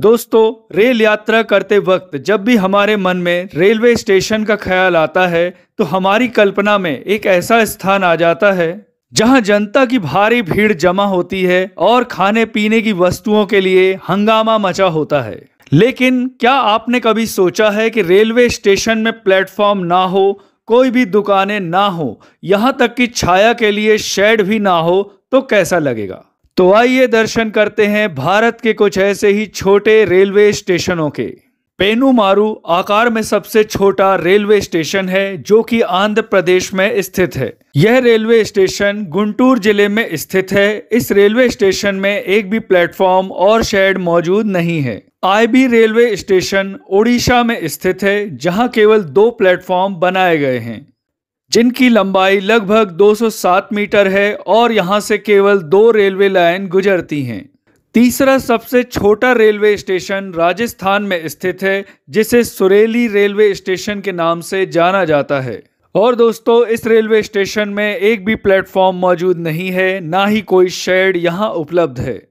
दोस्तों रेल यात्रा करते वक्त जब भी हमारे मन में रेलवे स्टेशन का ख्याल आता है तो हमारी कल्पना में एक ऐसा स्थान आ जाता है जहां जनता की भारी भीड़ जमा होती है और खाने पीने की वस्तुओं के लिए हंगामा मचा होता है लेकिन क्या आपने कभी सोचा है कि रेलवे स्टेशन में प्लेटफॉर्म ना हो कोई भी दुकानें ना हो यहाँ तक कि छाया के लिए शेड भी ना हो तो कैसा लगेगा तो आइए दर्शन करते हैं भारत के कुछ ऐसे ही छोटे रेलवे स्टेशनों के मारू आकार में सबसे छोटा रेलवे स्टेशन है जो कि आंध्र प्रदेश में स्थित है यह रेलवे स्टेशन गुंटूर जिले में स्थित है इस रेलवे स्टेशन में एक भी प्लेटफॉर्म और शेड मौजूद नहीं है आईबी रेलवे स्टेशन ओडिशा में स्थित है जहां केवल दो प्लेटफॉर्म बनाए गए हैं जिनकी लंबाई लगभग 207 मीटर है और यहां से केवल दो रेलवे लाइन गुजरती हैं तीसरा सबसे छोटा रेलवे स्टेशन राजस्थान में स्थित है जिसे सुरेली रेलवे स्टेशन के नाम से जाना जाता है और दोस्तों इस रेलवे स्टेशन में एक भी प्लेटफॉर्म मौजूद नहीं है ना ही कोई शेड यहाँ उपलब्ध है